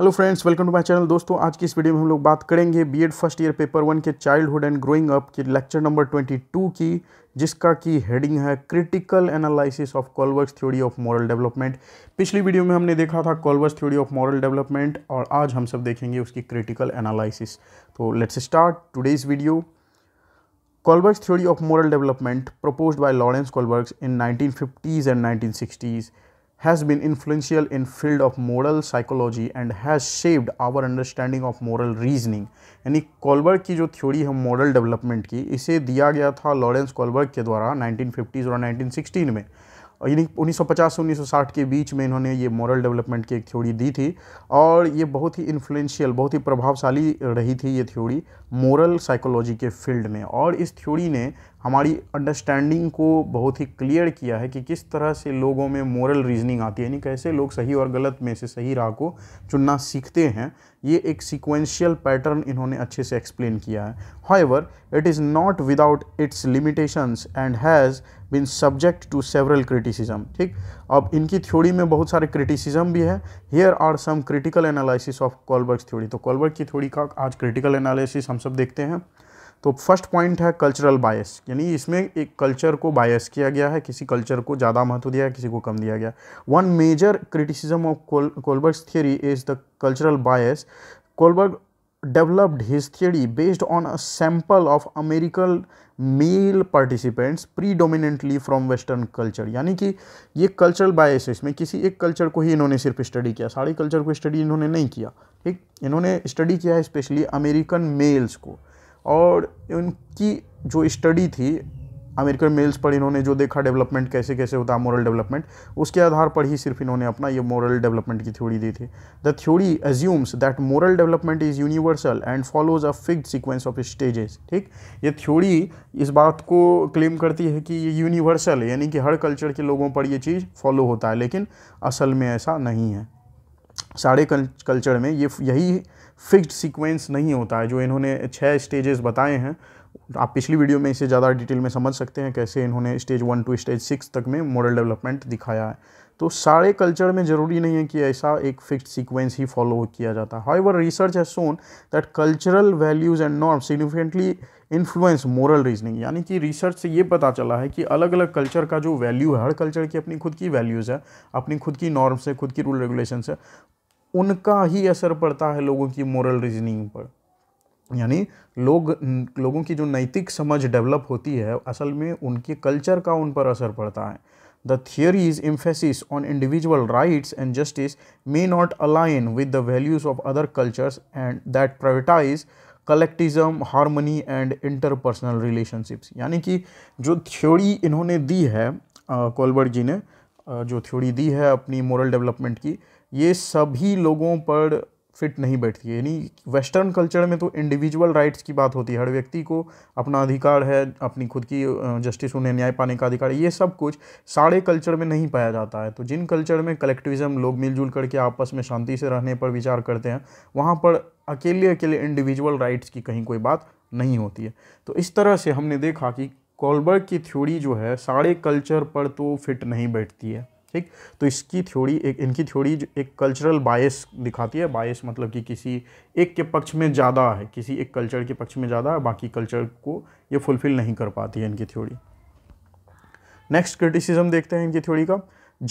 Hello friends welcome to my channel दोस्तों आज की इस वीडियो में हम लोग बात करेंगे B Ed first year paper one के चाइल्डहुड एंड ग्रोइंग अप की लेक्चर नंबर ट्वेंटी टू की जिसका की हेडिंग है critical analysis of Kohlberg's theory of moral development पिछली वीडियो में हमने देखा था Kohlberg's theory of moral development और आज हम सब देखेंगे उसकी क्रिटिकल एनालिसिस तो let's start today's video Kohlberg's theory of moral development proposed by Lawrence कॉलवर्स in nineteen and nineteen has been influential in field of moral psychology and has shaped our understanding of moral reasoning यानी Kohlberg की जो theory है model development की इसे दिया गया था लॉरेंस कॉलबर्ग के द्वारा 1950s और 1916 में यानी 1950 से 1960 के बीच में इन्होंने ये मॉरल डेवलपमेंट की एक थ्योरी दी थी और ये बहुत ही इन्फ्लुएंशियल बहुत ही प्रभावशाली रही थी ये थ्योरी मॉरल साइकोलॉजी के फील्ड में और इस थ्योरी ने हमारी अंडरस्टैंडिंग को बहुत ही क्लियर किया है कि किस तरह से लोगों में मॉरल रीजनिंग आती है यानी कैसे लोग सही और गलत में से सही राह को चुनना सीखते हैं ये एक सीक्वेंशियल पैटर्न इन्होंने अच्छे से एक्सप्लेन किया है however it is not without its limitations and has been subject to several criticism ठीक अब इनकी थ्योरी में बहुत सारे क्रिटिसिज्म भी है here are some critical analysis of Kohlberg theory तो कॉलबर्ग की थ्योरी का आज क्रिटिकल एनालिसिस हम सब देखते हैं तो फर्स्ट पॉइंट है कल्चरल बायस यानी इसमें एक कल्चर को बायस किया गया है किसी कल्चर को ज़्यादा महत्व दिया है किसी को कम दिया गया one major criticism of Kohlberg's theory is the cultural bias Kohlberg his his based on a a of American male participants predominantly from western culture यानी कि ये कल्चरल बायस है इसमें किसी एक कल्चर को ही इन्होंने सिर्फ स्टडी किया सारे कल्चर को स्टडी इन्होंने नहीं किया ठीक इन्होंने स्टडी किया है स्पेशली अमेरिकन मेल्स को और उनकी जो स्टडी थी अमेरिकन मेल्स पर इन्होंने जो देखा डेवलपमेंट कैसे कैसे होता है मॉरल डेवलपमेंट उसके आधार पर ही सिर्फ इन्होंने अपना ये मॉरल डेवलपमेंट की थ्योरी दी थी the theory assumes that moral development is universal and follows a fixed sequence of stages ठीक ये थ्योरी इस बात को क्लेम करती है कि ये यूनिवर्सल है यानी कि हर कल्चर के लोगों पर ये चीज़ फॉलो होता है लेकिन असल में ऐसा नहीं है सारे कल्चर में ये यही फिक्स्ड सीक्वेंस नहीं होता है जो इन्होंने छः स्टेजेस बताए हैं आप पिछली वीडियो में इसे ज़्यादा डिटेल में समझ सकते हैं कैसे इन्होंने stage one to stage six तक में मॉडल डेवलपमेंट दिखाया है तो सारे कल्चर में ज़रूरी नहीं है कि ऐसा एक फिक्स्ड सीक्वेंस ही फॉलो किया जाता है however research has shown that cultural values and norm significantly influence moral reasoning यानी कि रिसर्च से ये पता चला है कि अलग अलग कल्चर का जो वैल्यू है हर कल्चर की अपनी खुद की वैल्यूज़ है अपनी खुद की नॉर्म्स है खुद की रूल रेगुलेशन है उनका ही असर पड़ता है लोगों की मोरल रीजनिंग पर यानी लोग लोगों की जो नैतिक समझ डेवलप होती है असल में उनके कल्चर का उन पर असर पड़ता है the theory's emphasis on individual rights and justice may not align with the values of other cultures and that prioritize collectivism harmony and interpersonal relationships यानी कि जो थ्योरी इन्होंने दी है कोलबर्ट जी ने जो थ्योरी दी है अपनी मॉरल डेवलपमेंट की ये सभी लोगों पर फिट नहीं बैठती है यानी वेस्टर्न कल्चर में तो इंडिविजुअल राइट्स की बात होती है हर व्यक्ति को अपना अधिकार है अपनी खुद की जस्टिस उन्हें न्याय पाने का अधिकार ये सब कुछ सारे कल्चर में नहीं पाया जाता है तो जिन कल्चर में कलेक्टिविज़्म लोग मिलजुल करके आपस में शांति से रहने पर विचार करते हैं वहाँ पर अकेले अकेले इंडिविजुअल राइट्स की कहीं कोई बात नहीं होती है तो इस तरह से हमने देखा कि कॉलबर्ग की थ्योरी जो है सारे कल्चर पर तो फिट नहीं बैठती है ठीक तो इसकी थ्योरी एक इनकी थ्योरी एक कल्चरल बायस दिखाती है बायस मतलब कि किसी एक के पक्ष में ज़्यादा है किसी एक कल्चर के पक्ष में ज़्यादा है बाकी कल्चर को ये फुलफ़िल नहीं कर पाती है इनकी थ्योरी नेक्स्ट क्रिटिसिज्म देखते हैं इनकी थ्योरी का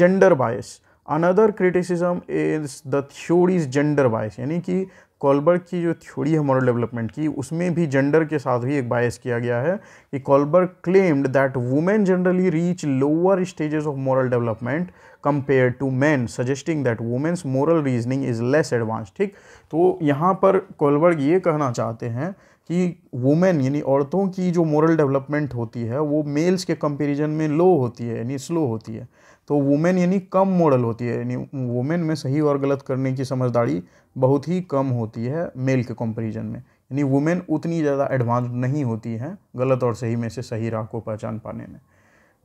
gender bias another criticism is the theory's gender bias यानी कि कॉलबर्ग की जो थ्योरी है मॉरल डेवलपमेंट की उसमें भी जेंडर के साथ भी एक बायस किया गया है कि Kohlberg claimed that women generally reach lower stages of moral development compare to man suggesting that women's moral reasoning is less advance ठीक तो यहाँ पर कॉलबर्ग ये कहना चाहते हैं कि वुमेन यानी औरतों की जो मॉरल डेवलपमेंट होती है वो मेल्स के कंपेरिजन में लो होती है यानी स्लो होती है तो वुमेन यानी कम मॉरल होती है यानी वुमेन में सही और गलत करने की समझदारी बहुत ही कम होती है मेल के कंपैरिजन में यानी वुमेन उतनी ज़्यादा एडवांस नहीं होती हैं गलत और सही में से सही राह को पहचान पाने में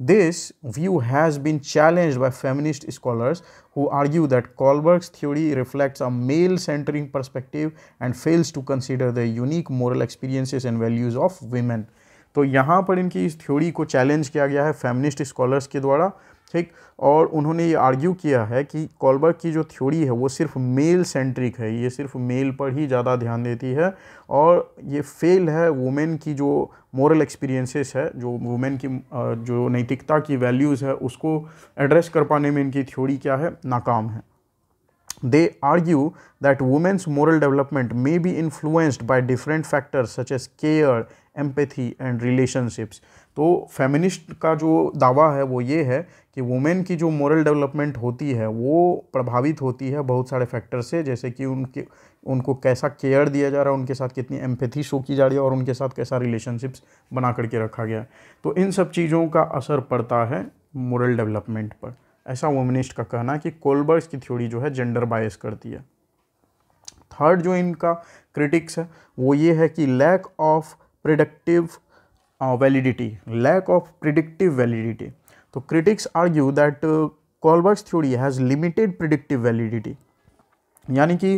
this view has been challenge by feminist scholars who argue that Kohlberg's theory reflects a male centring perspective and fails to consider the unique moral experiences and values of women तो यहाँ पर इनकी इस थ्योरी को challenge किया गया है feminist scholars के द्वारा ठीक और उन्होंने ये आर्ग्यू किया है कि कॉलबर्ग की जो थ्योरी है वो सिर्फ मेल सेंट्रिक है ये सिर्फ मेल पर ही ज़्यादा ध्यान देती है और ये फेल है वुमेन की जो मॉरल एक्सपीरियंसेस है जो वुमेन की जो नैतिकता की वैल्यूज़ है उसको एड्रेस कर पाने में इनकी थ्योरी क्या है नाकाम है they argue that women's moral development may be influenced by different factors such as care empathy and relationships तो फेमिनिस्ट का जो दावा है वो ये है कि वुमेन की जो मॉरल डेवलपमेंट होती है वो प्रभावित होती है बहुत सारे फैक्टर से जैसे कि उनके उनको कैसा केयर दिया जा रहा है उनके साथ कितनी एम्पेथी शो की जा रही है और उनके साथ कैसा रिलेशनशिप्स बना करके रखा गया है तो इन सब चीज़ों का असर पड़ता है मॉरल डेवलपमेंट पर ऐसा वुमेनिस्ट का कहना है कि कोलबर्स की थ्योरी जो है जेंडर बायस करती है थर्ड जो इनका क्रिटिक्स है वो ये है कि lack of productive Uh, validity, lack of predictive validity. So critics argue that uh, Kohlberg's theory has limited predictive validity यानी कि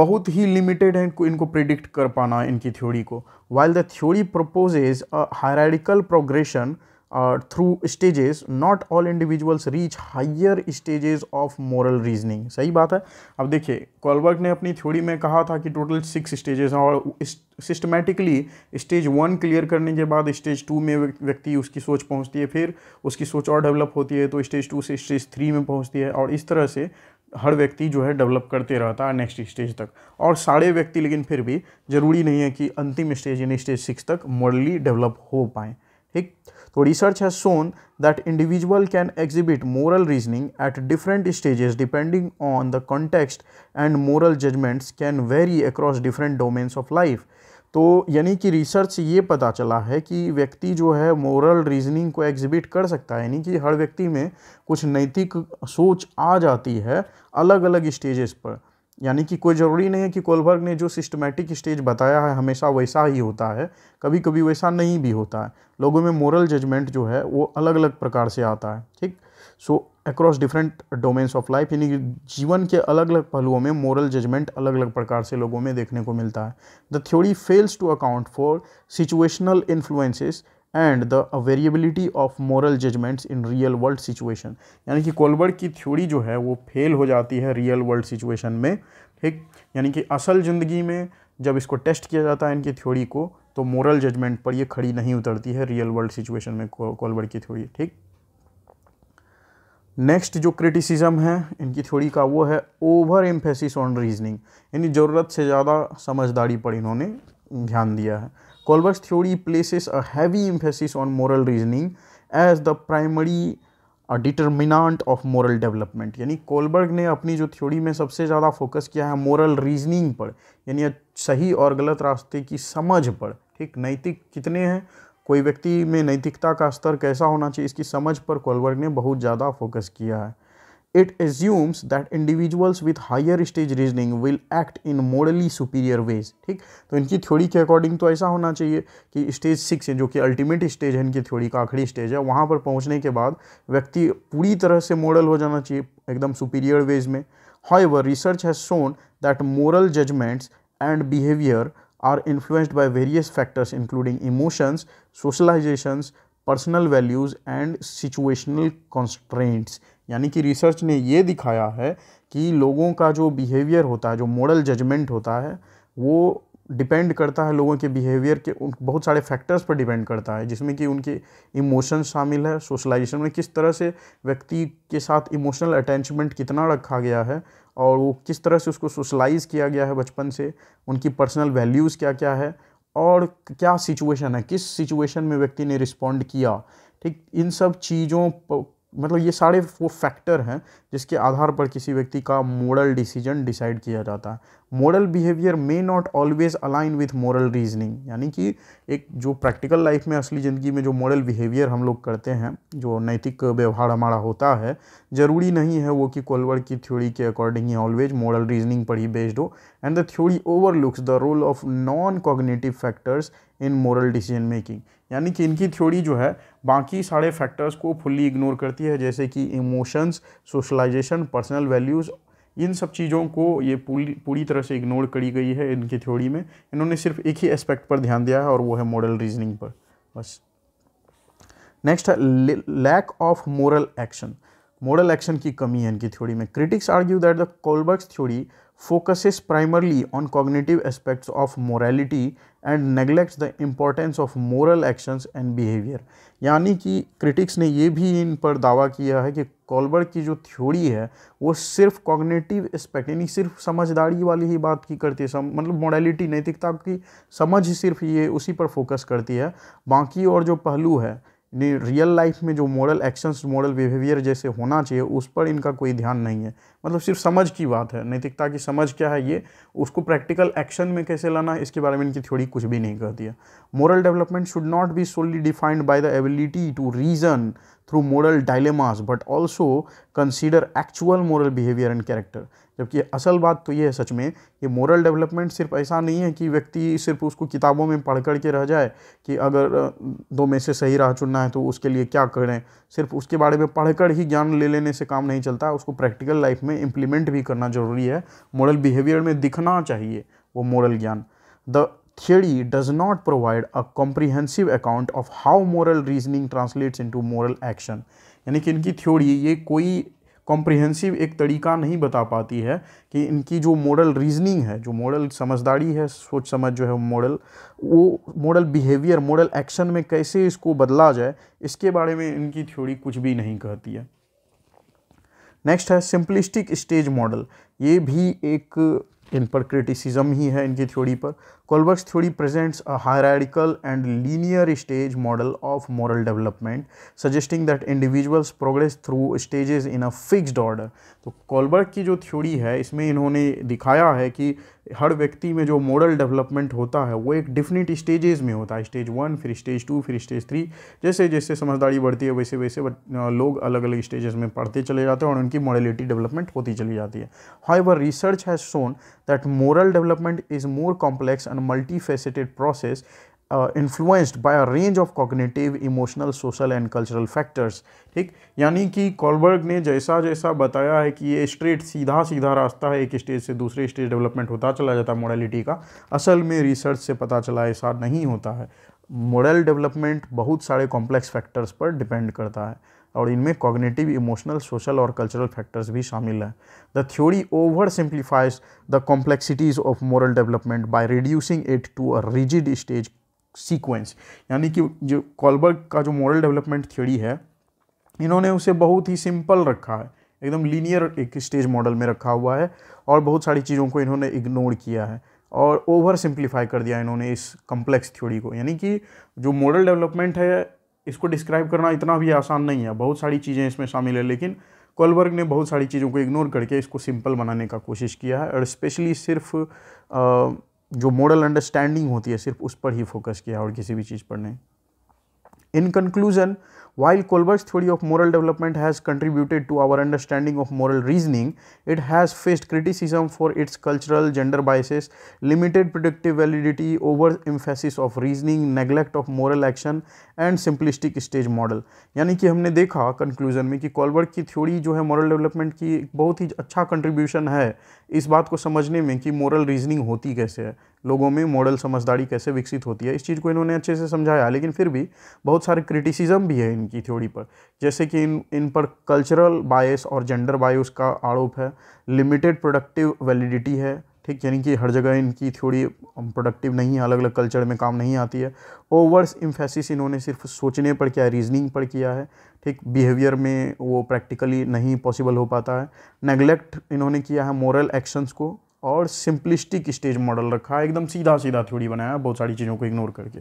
बहुत ही लिमिटेड है इनको इनको प्रिडिक्ट कर पाना इनकी थ्योरी को while the theory proposes a hierarchical progression और through stages not all individuals reach higher stages of moral reasoning सही बात है अब देखिए कॉलबर्ग ने अपनी थ्योरी में कहा था कि टोटल सिक्स स्टेजेस हैं और सिस्टमेटिकली स्टेज वन क्लियर करने के बाद स्टेज टू में व्यक्ति उसकी सोच पहुंचती है फिर उसकी सोच और डेवलप होती है तो स्टेज टू से स्टेज थ्री में पहुंचती है और इस तरह से हर व्यक्ति जो है डेवलप करते रहता है नेक्स्ट स्टेज तक और सारे व्यक्ति लेकिन फिर भी ज़रूरी नहीं है कि अंतिम स्टेज यानी स्टेज सिक्स तक मॉरली डेवलप हो पाएँ ठीक तो research has shown that individual can exhibit moral reasoning at different stages depending on the context and moral judgments can vary across different domains of life तो यानी कि research से ये पता चला है कि व्यक्ति जो है मोरल रीजनिंग को एग्जिबिट कर सकता है यानी कि हर व्यक्ति में कुछ नैतिक सोच आ जाती है अलग अलग स्टेजेस पर यानी कि कोई ज़रूरी नहीं है कि कोलबर्ग ने जो सिस्टमेटिक स्टेज बताया है हमेशा वैसा ही होता है कभी कभी वैसा नहीं भी होता है लोगों में मॉरल जजमेंट जो है वो अलग अलग प्रकार से आता है ठीक so across different domains of life यानी कि जीवन के अलग अलग पहलुओं में मॉरल जजमेंट अलग अलग प्रकार से लोगों में देखने को मिलता है the theory fails to account for situational influences and the variability of moral judgments in real world situation यानी कि कोलबर्ट की थ्योरी जो है वो फेल हो जाती है रियल वर्ल्ड सिचुएशन में ठीक यानी कि असल ज़िंदगी में जब इसको टेस्ट किया जाता है इनकी थ्योरी को तो मॉरल जजमेंट पर ये खड़ी नहीं उतरती है रियल वर्ल्ड सिचुएशन में कोलबर्ट की थ्योरी ठीक नेक्स्ट जो क्रिटिसिज्म है इनकी थ्योरी का वो है ओवर एम्फेसिस ऑन रीजनिंग यानी ज़रूरत से ज़्यादा समझदारी पर इन्होंने ध्यान दिया है Kolberg's theory places a heavy emphasis on moral reasoning as the primary determinant of moral development यानी कोलबर्ग ने अपनी जो थ्योरी में सबसे ज़्यादा फोकस किया है मॉरल रीजनिंग पर यानी सही और गलत रास्ते की समझ पर ठीक नैतिक कितने हैं कोई व्यक्ति में नैतिकता का स्तर कैसा होना चाहिए इसकी समझ पर कोलबर्ग ने बहुत ज़्यादा फोकस किया है it assumes that individuals with higher stage reasoning will act in morally superior ways ठीक तो इनकी थ्योरी के अकॉर्डिंग तो ऐसा होना चाहिए कि स्टेज सिक्स है जो कि अल्टीमेट स्टेज है इनकी थ्योरी का आखिरी स्टेज है वहाँ पर पहुँचने के बाद व्यक्ति पूरी तरह से मॉडल हो जाना चाहिए एकदम सुपीरियर वेज में however research has shown that moral judgments and behaviour are influenced by various factors including emotions socialisations personal values and situational constraints यानी कि रिसर्च ने ये दिखाया है कि लोगों का जो बिहेवियर होता है जो मॉडल जजमेंट होता है वो डिपेंड करता है लोगों के बिहेवियर के उन बहुत सारे फैक्टर्स पर डिपेंड करता है जिसमें कि उनके इमोशन शामिल है सोशलाइजेशन में किस तरह से व्यक्ति के साथ इमोशनल अटैचमेंट कितना रखा गया है और वो किस तरह से उसको सोशलाइज किया गया है बचपन से उनकी पर्सनल वैल्यूज़ क्या क्या है और क्या सिचुएशन है किस सिचुएशन में व्यक्ति ने रिस्पॉन्ड किया ठीक इन सब चीज़ों मतलब ये सारे वो फैक्टर हैं जिसके आधार पर किसी व्यक्ति का मॉरल डिसीजन डिसाइड किया जाता है moral behaviour may not always align with moral reasoning यानी कि एक जो प्रैक्टिकल लाइफ में असली ज़िंदगी में जो मॉरल बिहेवियर हम लोग करते हैं जो नैतिक व्यवहार हमारा होता है ज़रूरी नहीं है वो कि कोलवर की थ्योरी के अकॉर्डिंग ही ऑलवेज मॉरल रीजनिंग पर ही बेस्ड हो and the theory overlooks the role of non cognitive factors in moral decision making यानी कि इनकी थ्योरी जो है बाकी सारे फैक्टर्स को फुल्ली इग्नोर करती है जैसे कि इमोशंस सोशलाइजेशन पर्सनल वैल्यूज़ इन सब चीज़ों को ये पूरी पूरी तरह से इग्नोर करी गई है इनकी थ्योरी में इन्होंने सिर्फ एक ही एस्पेक्ट पर ध्यान दिया है और वो है मॉडल रीजनिंग पर बस नेक्स्ट है lack of moral action model action की कमी है इनकी थ्योरी में critics argue that the Kohlberg's theory focuses primarily on cognitive aspects of morality and neglects the importance of moral actions and behavior यानी कि क्रिटिक्स ने ये भी इन पर दावा किया है कि कॉलबर्ग की जो थ्योरी है वो सिर्फ कॉग्नेटिव एस्पेक्ट यानी सिर्फ समझदारी वाली ही बात की करती है सम, मतलब मॉडलिटी नैतिकता की समझ सिर्फ ये उसी पर फोकस करती है बाकी और जो पहलू है रियल लाइफ में जो मॉरल एक्शंस मॉरल बिहेवियर जैसे होना चाहिए उस पर इनका कोई ध्यान नहीं है मतलब सिर्फ समझ की बात है नैतिकता की समझ क्या है ये उसको प्रैक्टिकल एक्शन में कैसे लाना है इसके बारे में इनकी थ्योरी कुछ भी नहीं कह है moral development should not be solely defined by the ability to reason through moral dilemmas but also consider actual moral behaviour and character जबकि असल बात तो ये है सच में कि मॉरल डेवलपमेंट सिर्फ ऐसा नहीं है कि व्यक्ति सिर्फ उसको किताबों में पढ़ कर के रह जाए कि अगर दो में से सही राह चुनना है तो उसके लिए क्या करें सिर्फ उसके बारे में पढ़कर ही ज्ञान ले लेने से काम नहीं चलता उसको प्रैक्टिकल लाइफ में इम्प्लीमेंट भी करना जरूरी है मॉरल बिहेवियर में दिखना चाहिए वो मॉरल ज्ञान the theory does not provide a comprehensive account of how moral reasoning translates into moral action यानी कि इनकी थ्योरी ये कोई कॉम्प्रिहेंसिव एक तरीका नहीं बता पाती है कि इनकी जो मॉडल रीजनिंग है जो मॉडल समझदारी है सोच समझ जो है मॉडल वो मॉडल बिहेवियर मॉडल एक्शन में कैसे इसको बदला जाए इसके बारे में इनकी थ्योरी कुछ भी नहीं कहती है नेक्स्ट है सिंपलिस्टिक स्टेज मॉडल ये भी एक इन पर क्रिटिसिज्म ही है इनकी थ्योरी पर Kohlberg's theory presents a hierarchical and linear stage model of moral development suggesting that individuals progress through stages in a fixed order तो कोलबर्ग की जो थ्योरी है इसमें इन्होंने दिखाया है कि हर व्यक्ति में जो मॉडल डेवलपमेंट होता है वो एक डिफिनिट स्टेजेस में होता है स्टेज वन फिर स्टेज टू फिर स्टेज थ्री जैसे जैसे समझदारी बढ़ती है वैसे वैसे लोग अलग अलग स्टेजेस में पढ़ते चले जाते हैं और उनकी मॉडलिटी डेवलपमेंट होती चली जाती है however research has shown that moral development is more complex and multi process influenced by a range of cognitive emotional social and cultural factors ठीक यानी कि कॉलबर्ग ने जैसा जैसा बताया है कि ये स्ट्रेट सीधा सीधा रास्ता है एक स्टेज से दूसरे स्टेज डेवलपमेंट होता चला जाता है मॉडलिटी का असल में रिसर्च से पता चला ऐसा नहीं होता है मॉडल डेवलपमेंट बहुत सारे कॉम्प्लेक्स फैक्टर्स पर डिपेंड करता है और इनमें कॉग्निटिव इमोशनल सोशल और कल्चरल फैक्टर्स भी शामिल हैं the theory oversimplifies the complexities of moral development by reducing it to a rigid stage sequence यानी कि जो कॉलबर्ग का जो मॉडल डेवलपमेंट थ्योरी है इन्होंने उसे बहुत ही सिंपल रखा है एकदम लीनियर एक स्टेज मॉडल में रखा हुआ है और बहुत सारी चीज़ों को इन्होंने इग्नोर किया है और ओवर सिंप्लीफाई कर दिया इन्होंने इस कम्प्लेक्स थ्योरी को यानी कि जो मॉडल डेवलपमेंट है इसको डिस्क्राइब करना इतना भी आसान नहीं है बहुत सारी चीज़ें इसमें शामिल है लेकिन कोलबर्ग ने बहुत सारी चीज़ों को इग्नोर करके इसको सिंपल बनाने का कोशिश किया है और स्पेशली सिर्फ जो मॉडल अंडरस्टैंडिंग होती है सिर्फ उस पर ही फोकस किया और किसी भी चीज़ पर नहीं in conclusion While kolberg's theory of moral development has contributed to our understanding of moral reasoning, it has faced criticism for its cultural gender biases, limited predictive validity, over emphasis of reasoning, neglect of moral action and simplistic stage model. yani ki humne dekha conclusion mein ki kolberg ki theory jo hai moral development ki ek bahut hi acha contribution hai is baat ko samajhne mein ki moral reasoning hoti kaise hai लोगों में model समझदारी कैसे विकसित होती है इस चीज़ को इन्होंने अच्छे से समझाया लेकिन फिर भी बहुत सारे क्रिटिसिज्म भी है इन इनकी थ्योरी पर जैसे कि इन इन पर कल्चरल बायस और जेंडर बायस का आरोप है लिमिटेड प्रोडक्टिव वैलिडिटी है ठीक यानी कि हर जगह इनकी थ्योरी प्रोडक्टिव नहीं है अलग अलग कल्चर में काम नहीं आती है ओवर्स इम्फेसिस इन्होंने सिर्फ सोचने पर किया है रीजनिंग पर किया है ठीक बिहेवियर में वो प्रैक्टिकली नहीं पॉसिबल हो पाता है नेगलेक्ट इन्होंने किया है मॉरल एक्शंस को और सिंपलिस्टिक स्टेज मॉडल रखा है एकदम सीधा सीधा थ्योरी बनाया है बहुत सारी चीज़ों को इग्नोर करके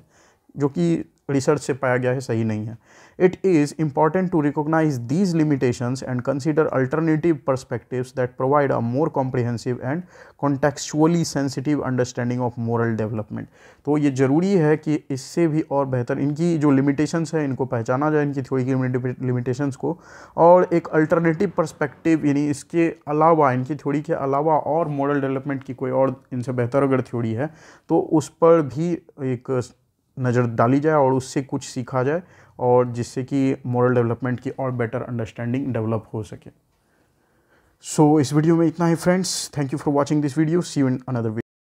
जो कि रिसर्च से पाया गया है सही नहीं है it is important to recognise these limitations and consider alternative perspectives that provide a more comprehensive and contextually sensitive understanding of moral development तो ये ज़रूरी है कि इससे भी और बेहतर इनकी जो लिमिटेशंस है इनको पहचाना जाए इनकी थोड़ी लिमिटेशंस को और एक अल्टरनेटिव परस्पेक्टिव यानी इसके अलावा इनकी थ्योरी के अलावा और मॉरल डेवलपमेंट की कोई और इनसे बेहतर अगर थ्योरी है तो उस पर भी एक नज़र डाली जाए और उससे कुछ सीखा जाए और जिससे कि मॉरल डेवलपमेंट की और बेटर अंडरस्टैंडिंग डेवलप हो सके सो so, इस वीडियो में इतना ही friends thank you for watching this video see in another